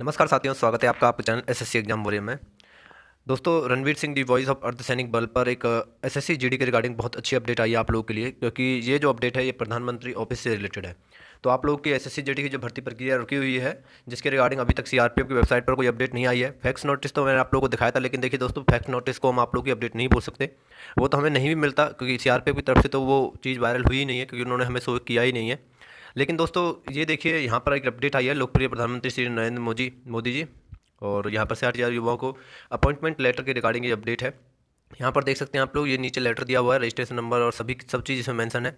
नमस्कार साथियों स्वागत है आपका आपके चैनल एसएससी एग्जाम वॉरियर में दोस्तों Ranveer Singh the voice of अर्ध सैनिक बल पर एक एसएससी जीडी के रिगार्डिंग बहुत अच्छी अपडेट आई है आप लोगों के लिए क्योंकि ये जो अपडेट है ये प्रधानमंत्री ऑफिस से रिलेटेड है तो आप लोगों की एस एस की जो भर्ती प्रक्रिया रुकी हुई है जिसके रिगार्डिंग अभी तक सी की वेबसाइट पर कोई अपडेट नहीं आई है फैक्स नोटिस तो मैंने आप लोगों को दिखाया था लेकिन देखिए दोस्तों फैक्स नोटिस को हम आप लोग की अपडेट नहीं बोल सकते वो तो हमें नहीं भी मिलता क्योंकि सी की तरफ से तो वो चीज़ वायरल हुई नहीं है क्योंकि उन्होंने हमें शो किया ही नहीं है लेकिन दोस्तों ये देखिए यहाँ पर एक अपडेट आई है लोकप्रिय प्रधानमंत्री श्री नरेंद्र मोदी मोदी जी और यहाँ पर से हज़ार युवाओं को अपॉइंटमेंट लेटर के रिगार्डिंग ये अपडेट है यहाँ पर देख सकते हैं आप लोग ये नीचे लेटर दिया हुआ है रजिस्ट्रेशन नंबर और सभी सब चीज़ इसमें मेंशन है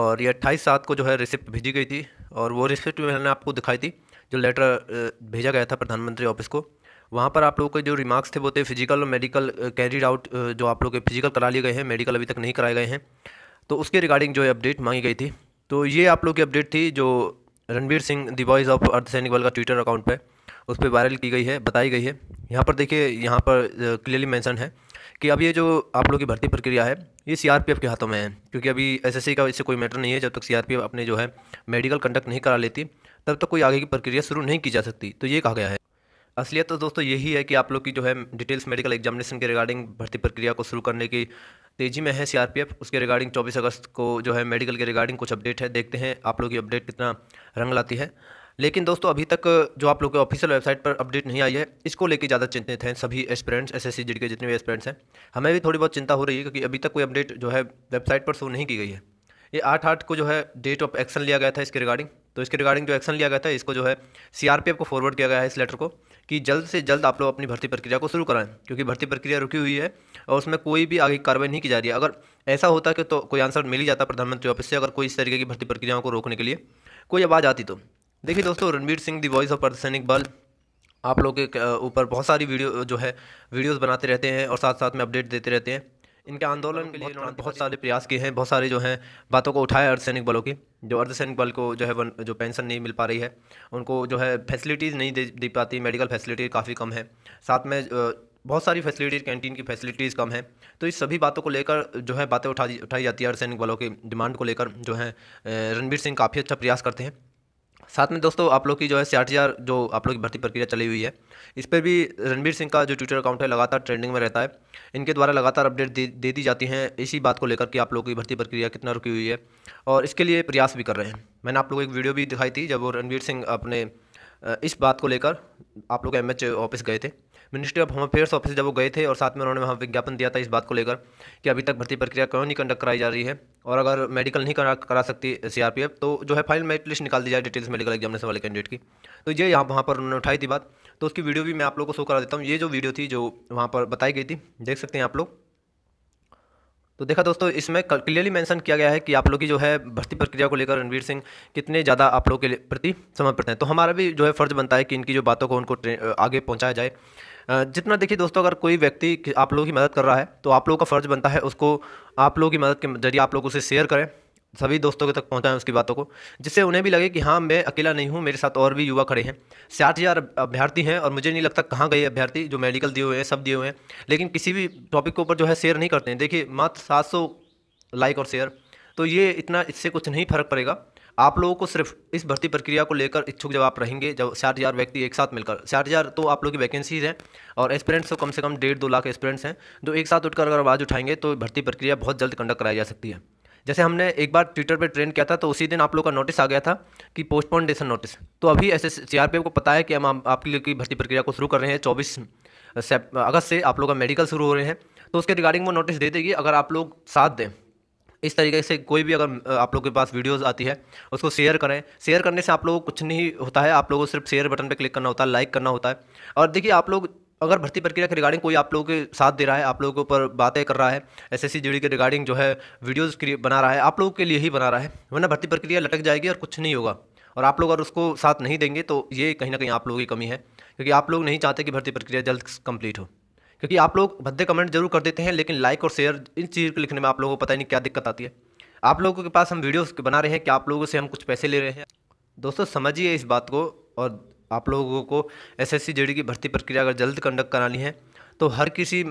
और ये अट्ठाईस सात को जो है रिसिप्ट भेजी गई थी और वो रिसिप्ट मैंने आपको दिखाई थी जो लेटर भेजा गया था प्रधानमंत्री ऑफिस को वहाँ पर आप लोगों के जो रिमार्क्स थे वो थे फिजिकल और मेडिकल कैरिड आउट जो आप लोग के फिजिकल करा लिए गए हैं मेडिकल अभी तक नहीं कराए गए हैं तो उसके रिगार्डिंग जो है अपडेट मांगी गई थी तो ये आप लोग की अपडेट थी जो Ranveer Singh the voice of अर्धसैनिक बल का ट्विटर अकाउंट पर उस पर वायरल की गई है बताई गई है यहाँ पर देखिए यहाँ पर क्लियरली मेंशन है कि अब ये जो आप लोग की भर्ती प्रक्रिया है ये सीआरपीएफ के हाथों में है क्योंकि अभी एसएससी का इससे कोई मैटर नहीं है जब तक सीआरपीएफ अपने जो है मेडिकल कंडक्ट नहीं करा लेती तब तक कोई आगे की प्रक्रिया शुरू नहीं की जा सकती तो ये कहा गया है असलियत तो दोस्तों यही है कि आप लोग की जो है डिटेल्स मेडिकल एग्जामिनेशन के रिगार्डिंग भर्ती प्रक्रिया को शुरू करने की तेजी में है सीआरपीएफ उसके रिगार्डिंग 24 अगस्त को जो है मेडिकल के रिगार्डिंग कुछ अपडेट है देखते हैं आप लोग की अपडेट कितना रंग लाती है लेकिन दोस्तों अभी तक जो आप लोग के ऑफिशियल वेबसाइट पर अपडेट नहीं आई है इसको लेकर ज़्यादा चिंतित हैं सभी एस्पिरेंट्स एस एस के जितने भी एस्पिरेंट्स हैं हमें भी थोड़ी बहुत चिंता हो रही है क्योंकि अभी तक कोई अपडेट जो है वेबसाइट पर शो नहीं की गई है ये आठ आठ को जो है डेट ऑफ एक्शन लिया गया था इसके रिगार्डिंग तो इसके रिगार्डिंग जो एक्शन लिया गया था इसको जो है सीआरपीएफ को फॉरवर्ड किया गया है इस लेटर को कि जल्द से जल्द आप लोग अपनी भर्ती प्रक्रिया को शुरू कराएं क्योंकि भर्ती प्रक्रिया रुकी हुई है और उसमें कोई भी आगे कार्रवाई नहीं की जा रही है अगर ऐसा होता कि तो कोई आंसर मिल ही जाता प्रधानमंत्री ऑफिस से अगर कोई इस तरीके की भर्ती प्रक्रियाओं को रोकने के लिए कोई आवाज़ आती तो देखिए दोस्तों Ranveer Singh the voice of अर्धसैनिक बल आप लोग के ऊपर बहुत सारी वीडियो जो है वीडियोज़ बनाते रहते हैं और साथ साथ में अपडेट देते रहते हैं इनके आंदोलन के लिए इन्होंने बहुत सारे प्रयास किए हैं बहुत सारे जो हैं बातों को उठाया अर्धसैनिक बलों की जो अर्धसैनिक बल को जो है वन, जो पेंशन नहीं मिल पा रही है उनको जो है फैसिलिटीज़ नहीं दे, दे पाती मेडिकल फैसिलिटी काफ़ी कम है साथ में बहुत सारी फैसिलिटीज़ कैंटीन की फैसिलिटीज़ कम है तो इस सभी बातों को लेकर जो है बातें उठा उठाई जाती है अर्धसैनिक बलों की डिमांड को लेकर जो है रणबीर सिंह काफ़ी अच्छा प्रयास करते हैं साथ में दोस्तों आप लोग की जो है हज़ार जो आप लोग की भर्ती प्रक्रिया चली हुई है इस पर भी रणबीर सिंह का जो ट्विटर अकाउंट है लगातार ट्रेंडिंग में रहता है इनके द्वारा लगातार अपडेट दे, दे दी जाती हैं इसी बात को लेकर कि आप लोगों की भर्ती प्रक्रिया कितना रुकी हुई है और इसके लिए प्रयास भी कर रहे हैं मैंने आप लोग एक वीडियो भी दिखाई थी जब वो रणबीर सिंह अपने इस बात को लेकर आप लोग एम ऑफिस गए थे ministry of home affairs office जब वो गए थे और साथ में उन्होंने वहाँ विज्ञापन दिया था इस बात को लेकर कि अभी तक भर्ती प्रक्रिया क्यों नहीं कंडक्ट कराई जा रही है और अगर मेडिकल नहीं करा करा सकती सी तो जो है फाइनल मेरिट लिस्ट निकाल दी जाए डिटेल्स मेडिकल एग्जामिनेशन वाले कैंडिडेट की तो ये यहाँ वहाँ पर उन्होंने उठाई थी बात तो उसकी वीडियो भी मैं आप लोग को शो करा देता हूँ ये जो वीडियो थी जो वहाँ पर बताई गई थी देख सकते हैं आप लोग तो देखा दोस्तों इसमें क्लियरली मेंशन किया गया है कि आप लोग की जो है भर्ती प्रक्रिया को लेकर रणवीर सिंह कितने ज़्यादा आप लोगों के प्रति समर्पित हैं तो हमारा भी जो है फर्ज बनता है कि इनकी जो बातों को उनको आगे पहुँचाया जाए जितना देखिए दोस्तों अगर कोई व्यक्ति आप लोगों की मदद कर रहा है तो आप लोगों का फ़र्ज़ बनता है उसको आप लोगों की मदद के जरिए आप लोग उसे शेयर करें सभी दोस्तों के तक पहुंचाएं उसकी बातों को जिससे उन्हें भी लगे कि हाँ मैं अकेला नहीं हूँ मेरे साथ और भी युवा खड़े हैं साठ हज़ार अभ्यर्थी हैं और मुझे नहीं लगता कहाँ गए अभ्यर्थी जो मेडिकल दिए हुए हैं सब दिए हुए हैं लेकिन किसी भी टॉपिक के ऊपर जो है शेयर नहीं करते हैं देखिए मात्र सात लाइक और शेयर तो ये इतना इससे कुछ नहीं फ़र्क पड़ेगा आप लोगों को सिर्फ इस भर्ती प्रक्रिया को लेकर इच्छुक जब आप रहेंगे जब साठ हज़ार व्यक्ति एक साथ मिलकर साठ हज़ार तो आप लोग की वैकेंसीज हैं और एस्पिरेंट्स तो कम से कम डेढ़ दो लाख एस्पिरेंट्स हैं जो एक साथ उठकर अगर आवाज़ उठाएंगे तो भर्ती प्रक्रिया बहुत जल्द कंडक्ट कराई जा सकती है जैसे हमने एक बार ट्विटर पर ट्रेंड किया था तो उसी दिन आप लोग का नोटिस आ गया था कि पोस्टपोनडेशन नोटिस तो अभी ऐसे सी को पता है कि हम आपके लिए की भर्ती प्रक्रिया को शुरू कर रहे हैं चौबीस अगस्त से आप लोग का मेडिकल शुरू हो रहे हैं तो उसके रिगार्डिंग वो नोटिस दे देगी अगर आप लोग साथ दें इस तरीके से कोई भी अगर आप लोग के पास वीडियोस आती है उसको शेयर करें शेयर करने से आप लोगों को कुछ नहीं होता है आप लोगों को सिर्फ शेयर बटन पर क्लिक करना होता है लाइक करना होता है और देखिए आप लोग अगर भर्ती प्रक्रिया के रिगार्डिंग कोई आप लोगों के साथ दे रहा है आप लोगों के ऊपर बातें कर रहा है एस एस के रिगार्डिंग जो है वीडियोज़ बना रहा है आप लोगों के लिए ही बना रहा है वरना भर्ती प्रक्रिया लटक जाएगी और कुछ नहीं होगा और आप लोग अगर उसको साथ नहीं देंगे तो ये कहीं ना कहीं आप लोगों की कमी है क्योंकि आप लोग नहीं चाहते कि भर्ती प्रक्रिया जल्द कंप्लीट हो क्योंकि आप लोग भद्दे कमेंट जरूर कर देते हैं लेकिन लाइक और शेयर इन चीज़ को लिखने में आप लोगों को पता ही नहीं क्या दिक्कत आती है आप लोगों के पास हम वीडियोस बना रहे हैं कि आप लोगों से हम कुछ पैसे ले रहे हैं दोस्तों समझिए इस बात को और आप लोगों को एस एस की भर्ती प्रक्रिया अगर जल्द कंडक्ट करानी है तो हर किसी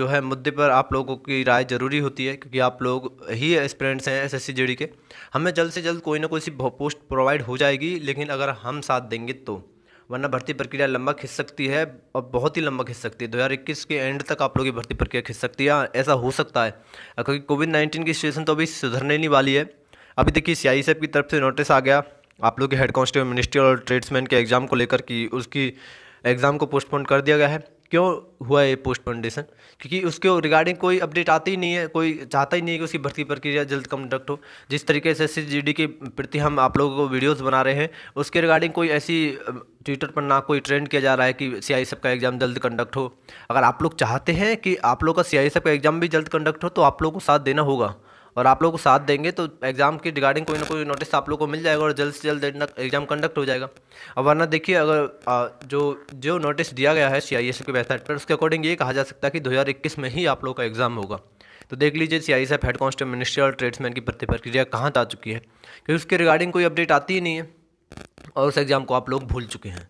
जो है मुद्दे पर आप लोगों की राय ज़रूरी होती है क्योंकि आप लोग ही एस्पिरेंट्स हैं एस एस के हमें जल्द से जल्द कोई ना कोई सी पोस्ट प्रोवाइड हो जाएगी लेकिन अगर हम साथ देंगे तो वरना भर्ती प्रक्रिया लंबा खिंच सकती है और बहुत ही लंबा खिंच सकती है 2021 के एंड तक आप लोगों की भर्ती प्रक्रिया खिंच सकती है हाँ, ऐसा हो सकता है क्योंकि कोविड नाइन्टीन की सिचुएसन तो अभी सुधरने नहीं वाली है अभी देखिए e सी की तरफ से नोटिस आ गया आप लोग के हेड कॉन्स्टेबल मिनिस्ट्री और ट्रेड्समैन के एग्ज़ाम को लेकर कि उसकी एग्ज़ाम को पोस्टपोन कर दिया गया है क्यों हुआ ये पोस्टपोंडेशन क्योंकि उसके रिगार्डिंग कोई अपडेट आती ही नहीं है कोई चाहता ही नहीं है कि उसकी भर्ती प्रक्रिया जल्द कंडक्ट हो जिस तरीके से सी डी के प्रति हम आप लोगों को वीडियोस बना रहे हैं उसके रिगार्डिंग कोई ऐसी ट्विटर पर ना कोई ट्रेंड किया जा रहा है कि सी आई का एग्ज़ाम जल्द कंडक्ट हो अगर आप लोग चाहते हैं कि आप लोग का सी आई का एग्ज़ाम भी जल्द कंडक्ट हो तो आप लोगों को साथ देना होगा और आप लोगों को साथ देंगे तो एग्ज़ाम की रिगार्डिंग कोई ना कोई नोटिस आप लोग को मिल जाएगा और जल्द से जल्द एग्ज़ाम कंडक्ट हो जाएगा अब वरना देखिए अगर आ, जो जो नोटिस दिया गया है सी आई एस एफ की वेबसाइट पर उसके अकॉर्डिंग ये कहा जा सकता है कि दो हज़ार इक्कीस में ही आप लोग का एग्ज़ाम होगा तो देख लीजिए C I F head constable और ट्रेड्समैन की प्रति प्रक्रिया कहाँ आ चुकी है क्योंकि उसके रिगार्डिंग कोई अपडेट आती ही नहीं है और उस एग्ज़ाम को आप लोग भूल चुके हैं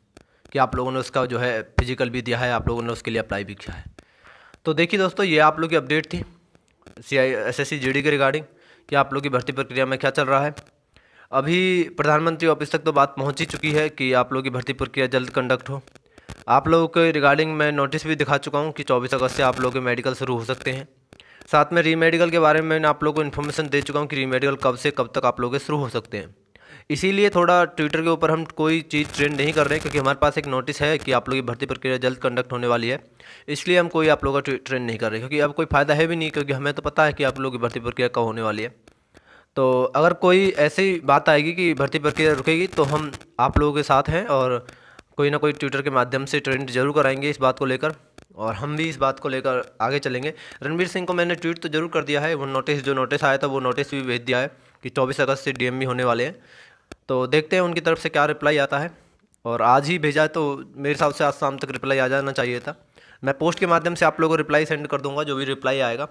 कि आप लोगों ने उसका जो है फिजिकल भी दिया है आप लोगों ने उसके लिए अप्लाई भी किया है तो देखिए दोस्तों ये आप लोग की अपडेट थी C I S S C G D के रिगार्डिंग कि आप लोग की भर्ती प्रक्रिया में क्या चल रहा है अभी प्रधानमंत्री ऑफिस तक तो बात पहुँच ही चुकी है कि आप लोग की भर्ती प्रक्रिया जल्द कंडक्ट हो आप लोगों के रिगार्डिंग मैं नोटिस भी दिखा चुका हूँ कि चौबीस अगस्त से आप लोग के मेडिकल शुरू हो सकते हैं साथ में रीमेडिकल के बारे में मैंने आप लोगों को इन्फॉर्मेशन दे चुका हूँ कि रीमेडिकल कब से कब तक आप लोग शुरू हो सकते हैं इसीलिए थोड़ा ट्विटर के ऊपर हम कोई चीज़ ट्रेंड नहीं कर रहे क्योंकि हमारे पास एक नोटिस है कि आप लोगों की भर्ती प्रक्रिया जल्द कंडक्ट होने वाली है इसलिए हम कोई आप लोगों का ट्रेंड नहीं कर रहे क्योंकि अब कोई फ़ायदा है भी नहीं क्योंकि हमें तो पता है कि आप लोगों की भर्ती प्रक्रिया कब होने वाली है तो अगर कोई ऐसी बात आएगी कि भर्ती प्रक्रिया रुकेगी तो हम आप लोगों के साथ हैं और कोई ना कोई ट्विटर के माध्यम से ट्रेंड जरूर कराएंगे इस बात को लेकर और हम भी इस बात को लेकर आगे चलेंगे रणवीर सिंह को मैंने ट्वीट तो जरूर कर दिया है वो नोटिस जो नोटिस आया था वो नोटिस भी भेज दिया है कि चौबीस अगस्त से डीएम भी होने वाले हैं तो देखते हैं उनकी तरफ से क्या रिप्लाई आता है और आज ही भेजा है तो मेरे हिसाब से आज शाम तक रिप्लाई आ जाना चाहिए था मैं पोस्ट के माध्यम से आप लोगों को रिप्लाई सेंड कर दूंगा जो भी रिप्लाई आएगा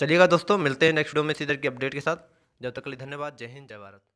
चलिएगा दोस्तों मिलते हैं नेक्स्ट वीडियो में इसी तरह की अपडेट के साथ जब तक के लिए धन्यवाद जय हिंद जय भारत